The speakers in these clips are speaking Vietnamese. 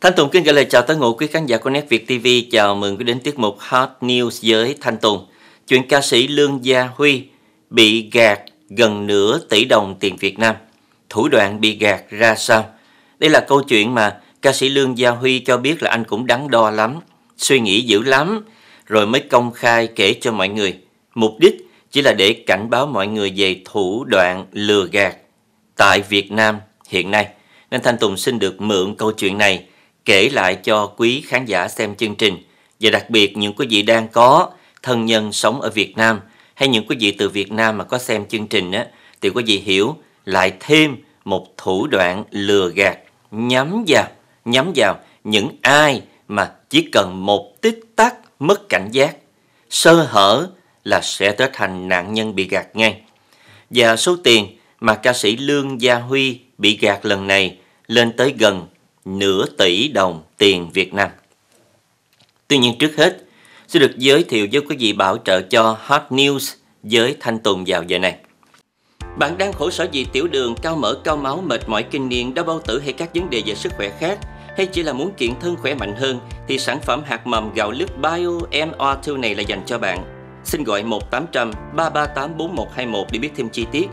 Thanh Tùng kính gửi lời chào tới ngộ quý khán giả của Net Việt TV. Chào mừng quý đến tiết mục Hot News với Thanh Tùng. Chuyện ca sĩ Lương Gia Huy bị gạt gần nửa tỷ đồng tiền Việt Nam. Thủ đoạn bị gạt ra sao? Đây là câu chuyện mà ca sĩ Lương Gia Huy cho biết là anh cũng đắn đo lắm, suy nghĩ dữ lắm, rồi mới công khai kể cho mọi người. Mục đích chỉ là để cảnh báo mọi người về thủ đoạn lừa gạt tại Việt Nam hiện nay. Nên Thanh Tùng xin được mượn câu chuyện này kể lại cho quý khán giả xem chương trình và đặc biệt những quý vị đang có thân nhân sống ở Việt Nam hay những quý vị từ Việt Nam mà có xem chương trình á, thì quý vị hiểu lại thêm một thủ đoạn lừa gạt nhắm vào nhắm vào những ai mà chỉ cần một tích tắc mất cảnh giác sơ hở là sẽ trở thành nạn nhân bị gạt ngay và số tiền mà ca sĩ Lương Gia Huy bị gạt lần này lên tới gần nửa tỷ đồng tiền Việt Nam. Tuy nhiên trước hết, sẽ được giới thiệu với quý vị bảo trợ cho Hot News với Thanh Tùng vào giờ này. Bạn đang khổ sở vì tiểu đường, cao mỡ, cao máu, mệt mỏi kinh niên, đau bao tử hay các vấn đề về sức khỏe khác hay chỉ là muốn kiện thân khỏe mạnh hơn thì sản phẩm hạt mầm gạo lứt Bio MR2 này là dành cho bạn. Xin gọi 1800 338 4121 để biết thêm chi tiết.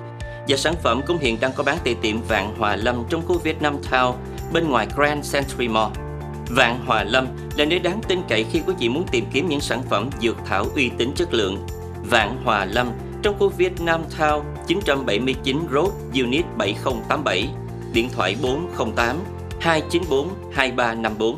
Và sản phẩm cũng hiện đang có bán tại tiệm Vạn Hòa Lâm trong khu Nam Town bên ngoài Grand Century Mall. Vạn Hòa Lâm là nơi đáng tin cậy khi quý vị muốn tìm kiếm những sản phẩm dược thảo uy tín chất lượng. Vạn Hòa Lâm trong khu Vietnam Town 979 Road Unit 7087, điện thoại 408 294 2354.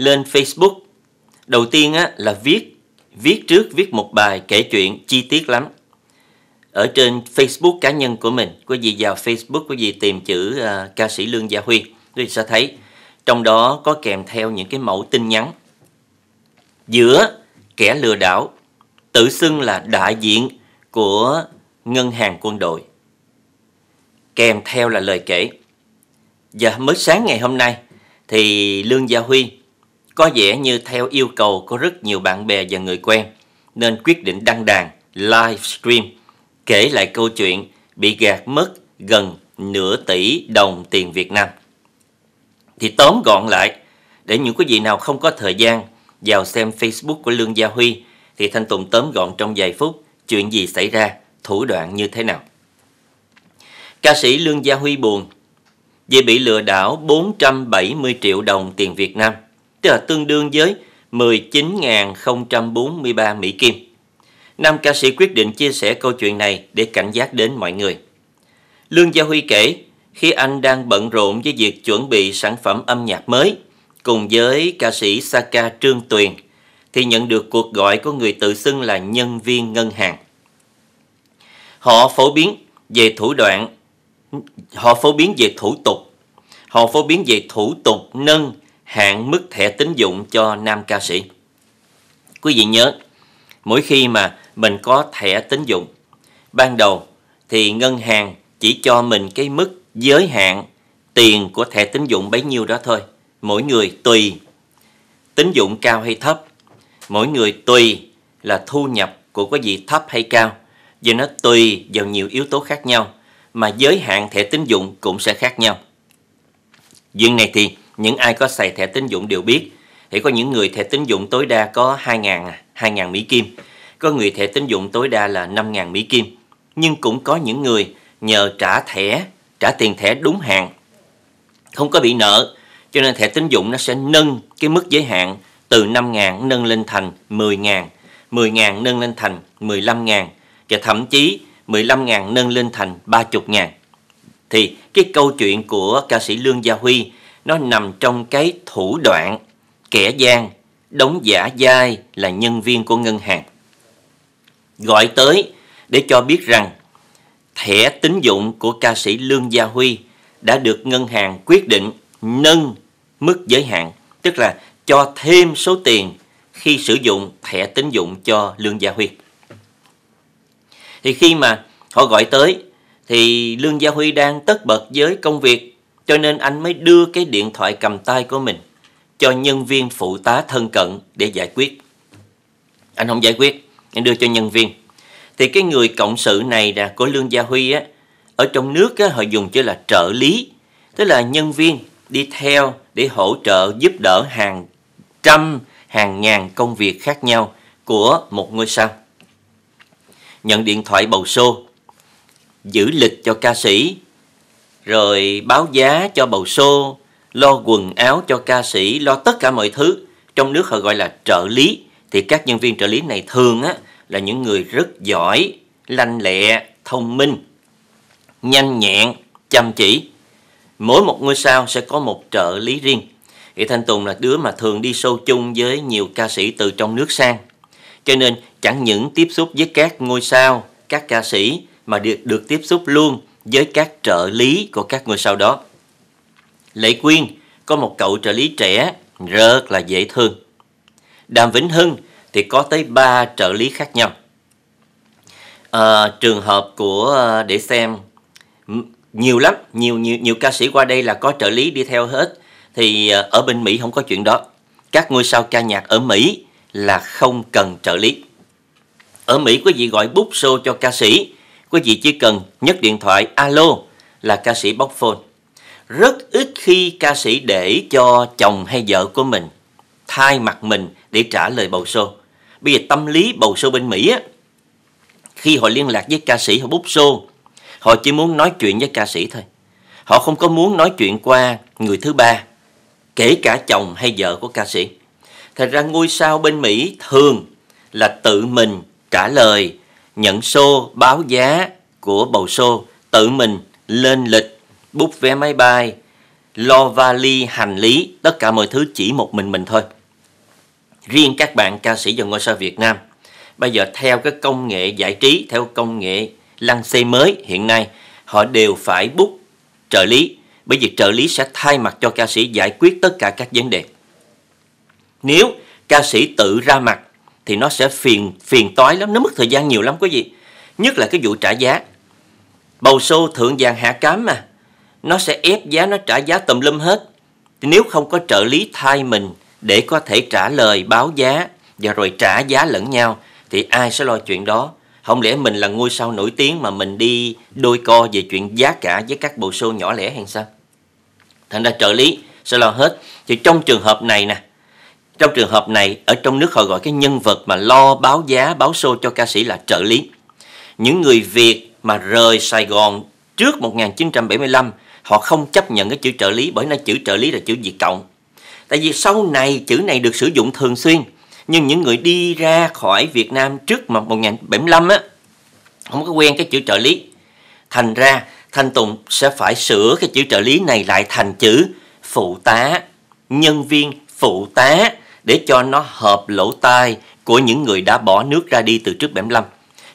lên Facebook. Đầu tiên á, là viết, viết trước viết một bài kể chuyện chi tiết lắm. Ở trên Facebook cá nhân của mình, có gì vào Facebook, có gì tìm chữ à, ca sĩ Lương Gia Huy, tôi sẽ thấy. Trong đó có kèm theo những cái mẫu tin nhắn giữa kẻ lừa đảo tự xưng là đại diện của ngân hàng quân đội kèm theo là lời kể và mới sáng ngày hôm nay thì lương gia huy có vẻ như theo yêu cầu của rất nhiều bạn bè và người quen, nên quyết định đăng đàn, live stream, kể lại câu chuyện bị gạt mất gần nửa tỷ đồng tiền Việt Nam. Thì tóm gọn lại, để những quý vị nào không có thời gian vào xem Facebook của Lương Gia Huy, thì Thanh Tùng tóm gọn trong vài phút chuyện gì xảy ra, thủ đoạn như thế nào. Ca sĩ Lương Gia Huy buồn vì bị lừa đảo 470 triệu đồng tiền Việt Nam – tức là tương đương với 19.043 Mỹ Kim. Nam ca sĩ quyết định chia sẻ câu chuyện này để cảnh giác đến mọi người. Lương Gia Huy kể, khi anh đang bận rộn với việc chuẩn bị sản phẩm âm nhạc mới cùng với ca sĩ Saka Trương Tuyền, thì nhận được cuộc gọi của người tự xưng là nhân viên ngân hàng. Họ phổ biến về thủ đoạn, họ phổ biến về thủ tục, họ phổ biến về thủ tục nâng hạn mức thẻ tín dụng cho nam ca sĩ. Quý vị nhớ, mỗi khi mà mình có thẻ tín dụng, ban đầu thì ngân hàng chỉ cho mình cái mức giới hạn tiền của thẻ tín dụng bấy nhiêu đó thôi. Mỗi người tùy tín dụng cao hay thấp, mỗi người tùy là thu nhập của quý vị thấp hay cao, và nó tùy vào nhiều yếu tố khác nhau mà giới hạn thẻ tín dụng cũng sẽ khác nhau. Duyên này thì những ai có xài thẻ tín dụng đều biết, thì có những người thẻ tín dụng tối đa có 2.000 2.000 Mỹ Kim, có người thẻ tín dụng tối đa là 5.000 Mỹ Kim. Nhưng cũng có những người nhờ trả thẻ, trả tiền thẻ đúng hạn, không có bị nợ, cho nên thẻ tín dụng nó sẽ nâng cái mức giới hạn từ 5.000 nâng lên thành 10.000, 10.000 nâng lên thành 15.000 và thậm chí 15.000 nâng lên thành 30.000. Thì cái câu chuyện của ca sĩ Lương Gia Huy nó nằm trong cái thủ đoạn kẻ gian đóng giả vai là nhân viên của ngân hàng. Gọi tới để cho biết rằng thẻ tín dụng của ca sĩ Lương Gia Huy đã được ngân hàng quyết định nâng mức giới hạn, tức là cho thêm số tiền khi sử dụng thẻ tín dụng cho Lương Gia Huy. Thì khi mà họ gọi tới thì Lương Gia Huy đang tất bật với công việc cho nên anh mới đưa cái điện thoại cầm tay của mình cho nhân viên phụ tá thân cận để giải quyết. Anh không giải quyết, anh đưa cho nhân viên. Thì cái người cộng sự này là của Lương Gia Huy á, ở trong nước á, họ dùng chữ là trợ lý, tức là nhân viên đi theo để hỗ trợ giúp đỡ hàng trăm, hàng ngàn công việc khác nhau của một ngôi sao. Nhận điện thoại bầu xô, giữ lịch cho ca sĩ, rồi báo giá cho bầu xô, lo quần áo cho ca sĩ, lo tất cả mọi thứ. Trong nước họ gọi là trợ lý, thì các nhân viên trợ lý này thường á, là những người rất giỏi, lanh lẹ, thông minh, nhanh nhẹn, chăm chỉ. Mỗi một ngôi sao sẽ có một trợ lý riêng. Thì Thanh Tùng là đứa mà thường đi sâu chung với nhiều ca sĩ từ trong nước sang. Cho nên chẳng những tiếp xúc với các ngôi sao, các ca sĩ mà được, được tiếp xúc luôn với các trợ lý của các ngôi sao đó. Lệ Quyên có một cậu trợ lý trẻ rất là dễ thương. Đàm Vĩnh Hưng thì có tới 3 trợ lý khác nhau. À, trường hợp của à, để xem nhiều lắm, nhiều nhiều nhiều ca sĩ qua đây là có trợ lý đi theo hết thì à, ở bên Mỹ không có chuyện đó. Các ngôi sao ca nhạc ở Mỹ là không cần trợ lý. Ở Mỹ quý vị gọi bút show cho ca sĩ Quý vị chỉ cần nhấc điện thoại alo là ca sĩ bóc phone. Rất ít khi ca sĩ để cho chồng hay vợ của mình thay mặt mình để trả lời bầu show. Bây giờ tâm lý bầu show bên Mỹ á, khi họ liên lạc với ca sĩ họ bút show, họ chỉ muốn nói chuyện với ca sĩ thôi. Họ không có muốn nói chuyện qua người thứ ba, kể cả chồng hay vợ của ca sĩ. Thật ra ngôi sao bên Mỹ thường là tự mình trả lời nhận xô báo giá của bầu xô tự mình lên lịch bút vé máy bay lo vali hành lý tất cả mọi thứ chỉ một mình mình thôi riêng các bạn ca sĩ và ngôi sao Việt Nam bây giờ theo cái công nghệ giải trí theo công nghệ lăng xê mới hiện nay họ đều phải bút trợ lý bởi vì trợ lý sẽ thay mặt cho ca sĩ giải quyết tất cả các vấn đề nếu ca sĩ tự ra mặt thì nó sẽ phiền phiền toái lắm, nó mất thời gian nhiều lắm quý vị. Nhất là cái vụ trả giá. Bầu xô thượng vàng hạ cám mà. Nó sẽ ép giá nó trả giá tùm lum hết. Thì nếu không có trợ lý thay mình để có thể trả lời báo giá và rồi trả giá lẫn nhau thì ai sẽ lo chuyện đó? Không lẽ mình là ngôi sao nổi tiếng mà mình đi đôi co về chuyện giá cả với các bầu xô nhỏ lẻ hay sao? Thành ra trợ lý sẽ lo hết. Thì trong trường hợp này nè, trong trường hợp này, ở trong nước họ gọi cái nhân vật mà lo báo giá, báo xô cho ca sĩ là trợ lý. Những người Việt mà rời Sài Gòn trước 1975, họ không chấp nhận cái chữ trợ lý bởi nó chữ trợ lý là chữ Việt Cộng. Tại vì sau này chữ này được sử dụng thường xuyên, nhưng những người đi ra khỏi Việt Nam trước 1975 á, không có quen cái chữ trợ lý. Thành ra Thanh Tùng sẽ phải sửa cái chữ trợ lý này lại thành chữ phụ tá, nhân viên phụ tá để cho nó hợp lỗ tai của những người đã bỏ nước ra đi từ trước 75.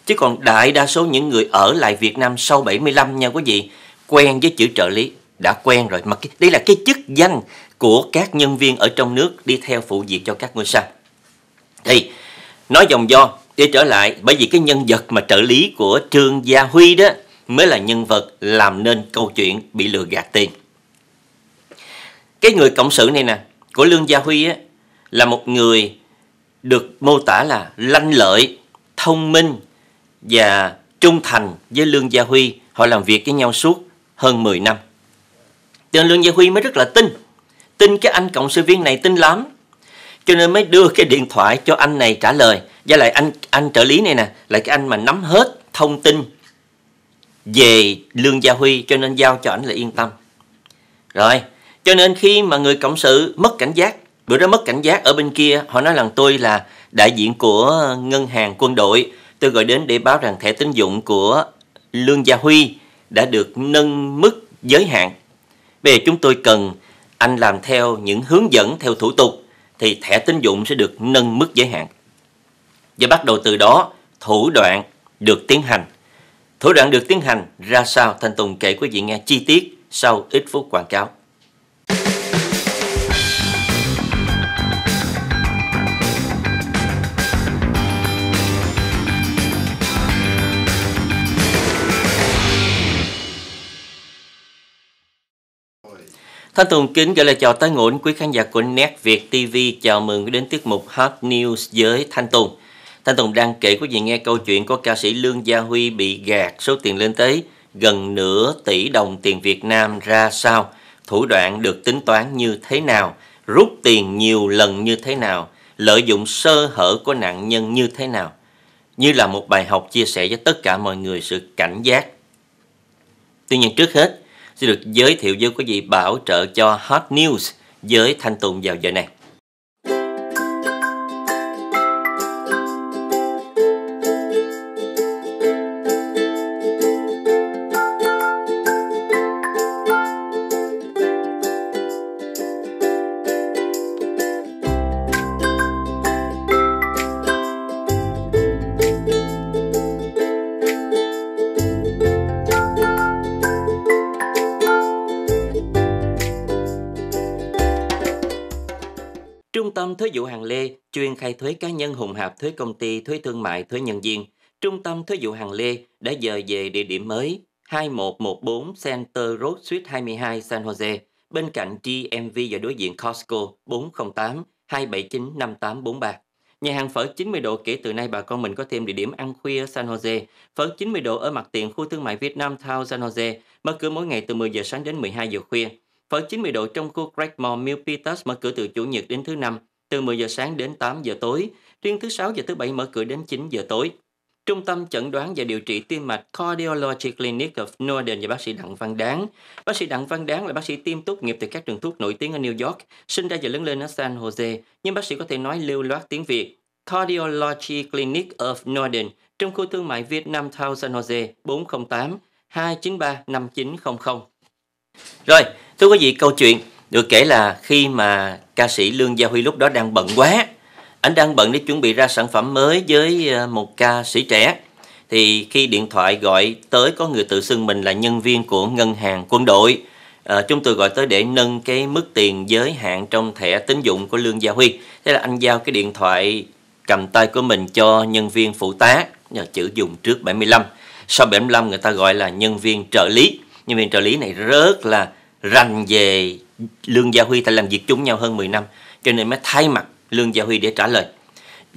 Chứ còn đại đa số những người ở lại Việt Nam sau 75 nha quý vị, quen với chữ trợ lý, đã quen rồi. Mà đây là cái chức danh của các nhân viên ở trong nước đi theo phụ việc cho các ngôi sao. Thì nói dòng do để trở lại bởi vì cái nhân vật mà trợ lý của Trương Gia Huy đó mới là nhân vật làm nên câu chuyện bị lừa gạt tiền. Cái người cộng sự này nè của Lương Gia Huy á là một người được mô tả là lanh lợi, thông minh và trung thành với Lương Gia Huy. Họ làm việc với nhau suốt hơn 10 năm. Cho nên Lương Gia Huy mới rất là tin. Tin cái anh cộng sự viên này tin lắm. Cho nên mới đưa cái điện thoại cho anh này trả lời. Với lại anh anh trợ lý này nè, lại cái anh mà nắm hết thông tin về Lương Gia Huy cho nên giao cho anh là yên tâm. Rồi, cho nên khi mà người cộng sự mất cảnh giác bữa đó mất cảnh giác ở bên kia họ nói rằng tôi là đại diện của ngân hàng quân đội tôi gọi đến để báo rằng thẻ tín dụng của lương gia huy đã được nâng mức giới hạn bây giờ chúng tôi cần anh làm theo những hướng dẫn theo thủ tục thì thẻ tín dụng sẽ được nâng mức giới hạn và bắt đầu từ đó thủ đoạn được tiến hành thủ đoạn được tiến hành ra sao thanh tùng kể quý vị nghe chi tiết sau ít phút quảng cáo Thanh Tùng kính gửi lời chào tới ngũn quý khán giả của Net Việt TV. Chào mừng đến tiết mục Hot News với Thanh Tùng. Thanh Tùng đang kể quý vị nghe câu chuyện của ca sĩ Lương Gia Huy bị gạt số tiền lên tới gần nửa tỷ đồng tiền Việt Nam ra sao? Thủ đoạn được tính toán như thế nào? Rút tiền nhiều lần như thế nào? Lợi dụng sơ hở của nạn nhân như thế nào? Như là một bài học chia sẻ với tất cả mọi người sự cảnh giác. Tuy nhiên trước hết, sẽ được giới thiệu với quý vị bảo trợ cho Hot News với Thanh Tùng vào giờ này. khai thuế cá nhân hùng hạp thuế công ty, thuế thương mại, thuế nhân viên, Trung tâm Thuế vụ Hàng Lê đã dời về địa điểm mới 2114 Center Road Suite 22 San Jose, bên cạnh dmv và đối diện Costco 408 279 5843. Nhà hàng phở 90 độ kể từ nay bà con mình có thêm địa điểm ăn khuya San Jose. Phở 90 độ ở mặt tiền khu thương mại Việt Nam Town San Jose, mở cửa mỗi ngày từ 10 giờ sáng đến 12 giờ khuya. Phở 90 độ trong khu Craigmore Mill Peters mở cửa từ Chủ nhật đến thứ năm, từ 10 giờ sáng đến 8 giờ tối, riêng thứ sáu và thứ bảy mở cửa đến 9 giờ tối. Trung tâm chẩn đoán và điều trị tim mạch Cardiology Clinic of Northern và bác sĩ Đặng Văn Đáng. Bác sĩ Đặng Văn Đáng là bác sĩ tiêm tốt nghiệp từ các trường thuốc nổi tiếng ở New York, sinh ra và lớn lên ở San Jose, nhưng bác sĩ có thể nói lưu loát tiếng Việt. Cardiology Clinic of Northern trong khu thương mại Vietnam Town San Jose 408 293 5900. Rồi, thưa quý vị, câu chuyện được kể là khi mà ca sĩ Lương Gia Huy lúc đó đang bận quá anh đang bận để chuẩn bị ra sản phẩm mới với ờ, một ca sĩ trẻ thì khi điện thoại gọi tới có người tự xưng mình là nhân viên của ngân hàng quân đội à, chúng tôi gọi tới để nâng cái mức tiền giới hạn trong thẻ tín dụng của lương gia huy thế là anh giao cái điện thoại cầm tay của mình cho nhân viên phụ tá nhờ chữ dùng trước 75 sau 75 người ta gọi là nhân viên trợ lý nhân viên trợ lý này rất là rành về Lương Gia Huy đã làm việc chung nhau hơn 10 năm cho nên mới thay mặt Lương Gia Huy để trả lời.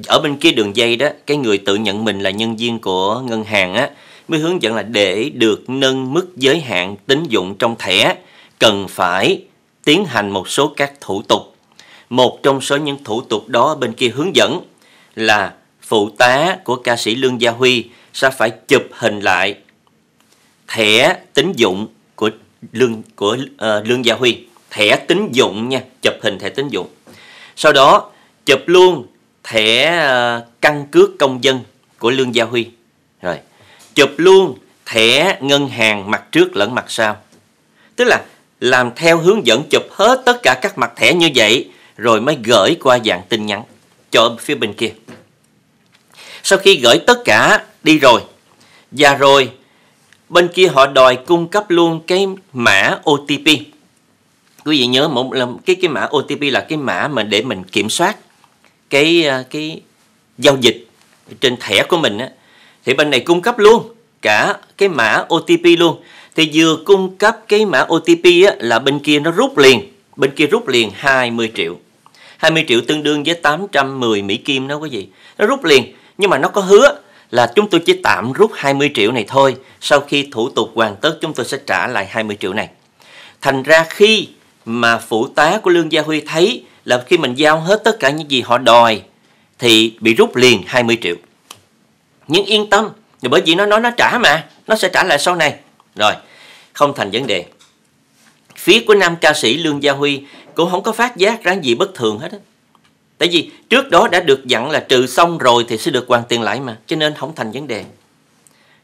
Ở bên kia đường dây đó, cái người tự nhận mình là nhân viên của ngân hàng á mới hướng dẫn là để được nâng mức giới hạn tín dụng trong thẻ cần phải tiến hành một số các thủ tục. Một trong số những thủ tục đó bên kia hướng dẫn là phụ tá của ca sĩ Lương Gia Huy sẽ phải chụp hình lại thẻ tín dụng của lương của uh, lương Gia Huy thẻ tín dụng nha chụp hình thẻ tín dụng sau đó chụp luôn thẻ ờ, căn cước công dân của lương gia huy rồi chụp luôn thẻ ngân hàng mặt trước lẫn mặt sau tức là làm theo hướng dẫn chụp hết tất cả các mặt thẻ như vậy rồi mới gửi qua dạng tin nhắn cho phía bên kia sau khi gửi tất cả đi rồi và rồi bên kia họ đòi cung cấp luôn cái mã otp quý vị nhớ một là cái cái mã OTP là cái mã mà để mình kiểm soát cái à, cái giao dịch trên thẻ của mình á thì bên này cung cấp luôn cả cái mã OTP luôn thì vừa cung cấp cái mã OTP á, là bên kia nó rút liền bên kia rút liền 20 triệu 20 triệu tương đương với 810 Mỹ Kim đó quý vị nó rút liền nhưng mà nó có hứa là chúng tôi chỉ tạm rút 20 triệu này thôi sau khi thủ tục hoàn tất chúng tôi sẽ trả lại 20 triệu này thành ra khi mà phụ tá của Lương Gia Huy thấy là khi mình giao hết tất cả những gì họ đòi thì bị rút liền 20 triệu. Nhưng yên tâm, bởi vì nó nói nó trả mà, nó sẽ trả lại sau này. Rồi, không thành vấn đề. Phía của nam ca sĩ Lương Gia Huy cũng không có phát giác ra gì bất thường hết. Đó. Tại vì trước đó đã được dặn là trừ xong rồi thì sẽ được hoàn tiền lại mà, cho nên không thành vấn đề.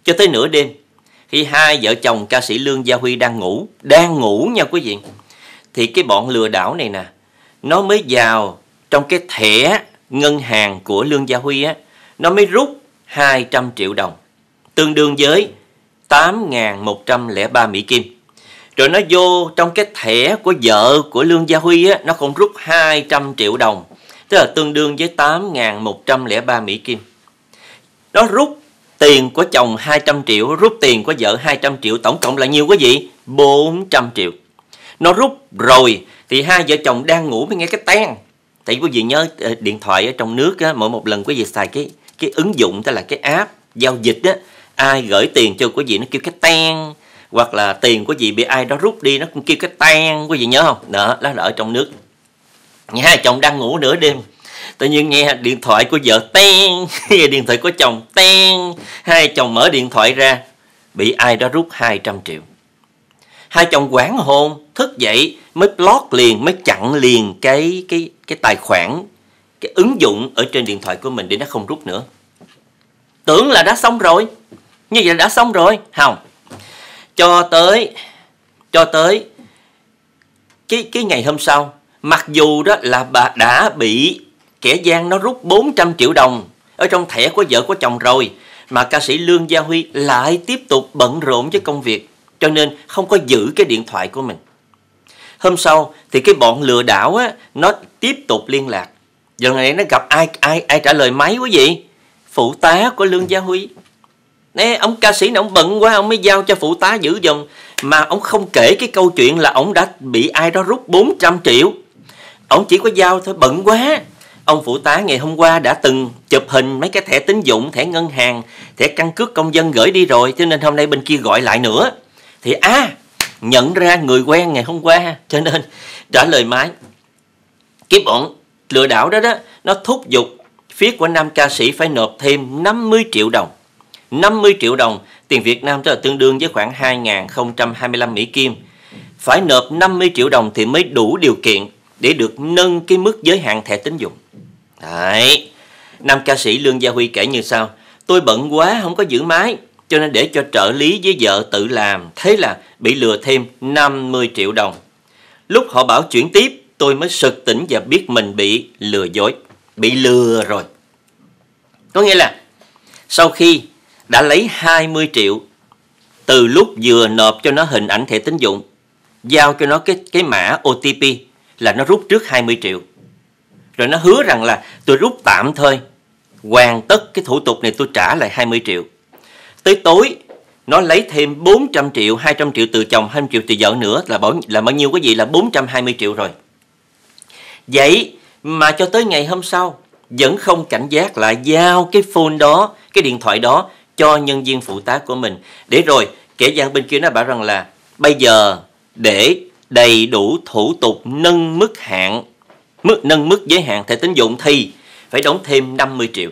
Cho tới nửa đêm, khi hai vợ chồng ca sĩ Lương Gia Huy đang ngủ, đang ngủ nha quý vị thì cái bọn lừa đảo này nè nó mới vào trong cái thẻ ngân hàng của Lương Gia Huy á nó mới rút 200 triệu đồng tương đương với 8.103 Mỹ Kim rồi nó vô trong cái thẻ của vợ của Lương Gia Huy á, nó không rút 200 triệu đồng tức là tương đương với 8.103 Mỹ Kim nó rút tiền của chồng 200 triệu rút tiền của vợ 200 triệu tổng cộng là nhiêu quý vị 400 triệu nó rút rồi thì hai vợ chồng đang ngủ mới nghe cái tan tại quý vị nhớ ờ, điện thoại ở trong nước á, mỗi một lần quý vị xài cái cái ứng dụng tức là cái app giao dịch á ai gửi tiền cho quý vị nó kêu cái tan hoặc là tiền của chị bị ai đó rút đi nó cũng kêu cái tan quý vị nhớ không đó đó là ở trong nước nhà hai chồng đang ngủ nửa đêm tự nhiên nghe điện thoại của vợ tan điện thoại của chồng tan hai chồng mở điện thoại ra bị ai đó rút 200 triệu hai chồng quảng hồn thức dậy mới block liền mới chặn liền cái cái cái tài khoản cái ứng dụng ở trên điện thoại của mình để nó không rút nữa tưởng là đã xong rồi như vậy là đã xong rồi không cho tới cho tới cái cái ngày hôm sau mặc dù đó là bà đã bị kẻ gian nó rút 400 triệu đồng ở trong thẻ của vợ của chồng rồi mà ca sĩ Lương Gia Huy lại tiếp tục bận rộn với công việc cho nên không có giữ cái điện thoại của mình hôm sau thì cái bọn lừa đảo á nó tiếp tục liên lạc giờ này nó gặp ai ai ai trả lời máy quý vị phụ tá của lương gia huy Nè, ông ca sĩ này ông bận quá ông mới giao cho phụ tá giữ dùm mà ông không kể cái câu chuyện là ông đã bị ai đó rút 400 triệu ông chỉ có giao thôi bận quá ông phụ tá ngày hôm qua đã từng chụp hình mấy cái thẻ tín dụng thẻ ngân hàng thẻ căn cước công dân gửi đi rồi cho nên hôm nay bên kia gọi lại nữa thì a à, nhận ra người quen ngày hôm qua cho nên trả lời máy cái bọn lừa đảo đó đó nó thúc giục phía của nam ca sĩ phải nộp thêm 50 triệu đồng 50 triệu đồng tiền Việt Nam tức là tương đương với khoảng 2.025 Mỹ Kim phải nộp 50 triệu đồng thì mới đủ điều kiện để được nâng cái mức giới hạn thẻ tín dụng đấy nam ca sĩ Lương Gia Huy kể như sau tôi bận quá không có giữ máy cho nên để cho trợ lý với vợ tự làm, thế là bị lừa thêm 50 triệu đồng. Lúc họ bảo chuyển tiếp, tôi mới sực tỉnh và biết mình bị lừa dối, bị lừa rồi. Có nghĩa là sau khi đã lấy 20 triệu từ lúc vừa nộp cho nó hình ảnh thẻ tín dụng, giao cho nó cái cái mã OTP là nó rút trước 20 triệu. Rồi nó hứa rằng là tôi rút tạm thôi, hoàn tất cái thủ tục này tôi trả lại 20 triệu tới tối nó lấy thêm 400 triệu, 200 triệu từ chồng, 200 triệu từ vợ nữa là bảo là bao nhiêu quý vị là 420 triệu rồi. Vậy mà cho tới ngày hôm sau vẫn không cảnh giác lại giao cái phone đó, cái điện thoại đó cho nhân viên phụ tá của mình. Để rồi kẻ gian bên kia nó bảo rằng là bây giờ để đầy đủ thủ tục nâng mức hạn, mức nâng mức giới hạn thẻ tín dụng thì phải đóng thêm 50 triệu.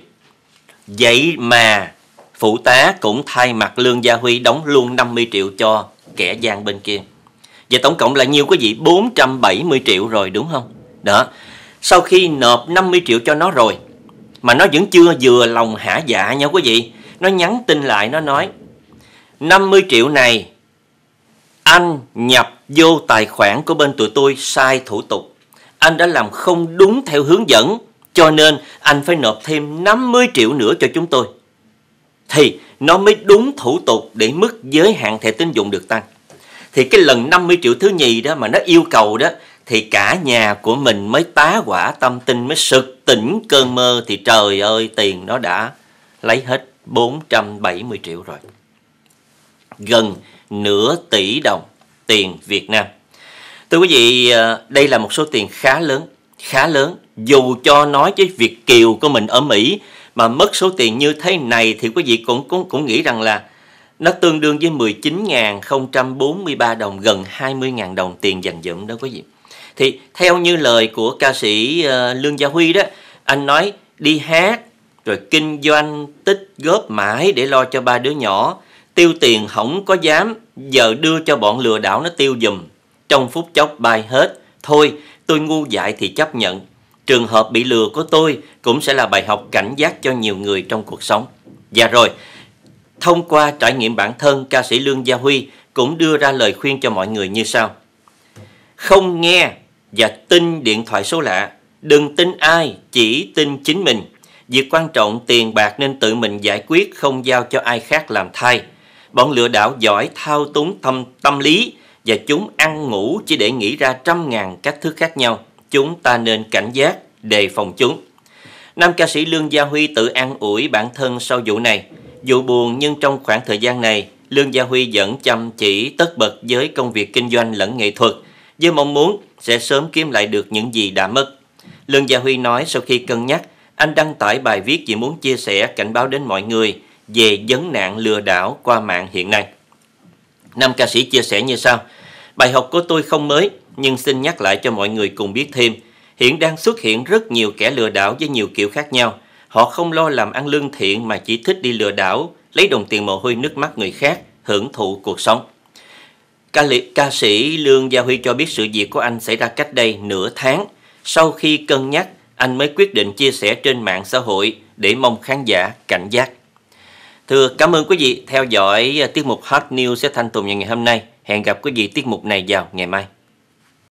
Vậy mà Phụ tá cũng thay mặt Lương Gia Huy đóng luôn 50 triệu cho kẻ gian bên kia. Và tổng cộng là nhiêu quý vị? 470 triệu rồi đúng không? Đó. Sau khi nộp 50 triệu cho nó rồi mà nó vẫn chưa vừa lòng hả dạ nha quý vị. Nó nhắn tin lại nó nói 50 triệu này anh nhập vô tài khoản của bên tụi tôi sai thủ tục. Anh đã làm không đúng theo hướng dẫn cho nên anh phải nộp thêm 50 triệu nữa cho chúng tôi thì nó mới đúng thủ tục để mức giới hạn thẻ tín dụng được tăng. Thì cái lần 50 triệu thứ nhì đó mà nó yêu cầu đó thì cả nhà của mình mới tá quả tâm tinh mới sực tỉnh cơn mơ thì trời ơi tiền nó đã lấy hết 470 triệu rồi. Gần nửa tỷ đồng tiền Việt Nam. Thưa quý vị, à, đây là một số tiền khá lớn, khá lớn. Dù cho nói với Việt Kiều của mình ở Mỹ mà mất số tiền như thế này thì quý vị cũng cũng cũng nghĩ rằng là nó tương đương với 19.043 đồng gần 20.000 đồng tiền dành dụm đó quý vị. Thì theo như lời của ca sĩ ờ, Lương Gia Huy đó, anh nói đi hát rồi kinh doanh tích góp mãi để lo cho ba đứa nhỏ, tiêu tiền không có dám, giờ đưa cho bọn lừa đảo nó tiêu dùm, trong phút chốc bay hết. Thôi, tôi ngu dại thì chấp nhận, Trường hợp bị lừa của tôi cũng sẽ là bài học cảnh giác cho nhiều người trong cuộc sống. Và rồi, thông qua trải nghiệm bản thân, ca sĩ Lương Gia Huy cũng đưa ra lời khuyên cho mọi người như sau. Không nghe và tin điện thoại số lạ. Đừng tin ai, chỉ tin chính mình. Việc quan trọng tiền bạc nên tự mình giải quyết, không giao cho ai khác làm thay. Bọn lừa đảo giỏi thao túng tâm, tâm lý và chúng ăn ngủ chỉ để nghĩ ra trăm ngàn cách thức khác nhau chúng ta nên cảnh giác, đề phòng chúng. Nam ca sĩ Lương Gia Huy tự an ủi bản thân sau vụ này. Dù buồn nhưng trong khoảng thời gian này, Lương Gia Huy vẫn chăm chỉ tất bật với công việc kinh doanh lẫn nghệ thuật, với mong muốn sẽ sớm kiếm lại được những gì đã mất. Lương Gia Huy nói sau khi cân nhắc, anh đăng tải bài viết chỉ muốn chia sẻ cảnh báo đến mọi người về vấn nạn lừa đảo qua mạng hiện nay. Nam ca sĩ chia sẻ như sau. Bài học của tôi không mới, nhưng xin nhắc lại cho mọi người cùng biết thêm, hiện đang xuất hiện rất nhiều kẻ lừa đảo với nhiều kiểu khác nhau. Họ không lo làm ăn lương thiện mà chỉ thích đi lừa đảo, lấy đồng tiền mồ hôi nước mắt người khác, hưởng thụ cuộc sống. Ca, li, ca sĩ Lương Gia Huy cho biết sự việc của anh xảy ra cách đây nửa tháng. Sau khi cân nhắc, anh mới quyết định chia sẻ trên mạng xã hội để mong khán giả cảnh giác. Thưa cảm ơn quý vị theo dõi à, tiết mục Hot News sẽ thanh tùng ngày hôm nay. Hẹn gặp quý vị tiết mục này vào ngày mai.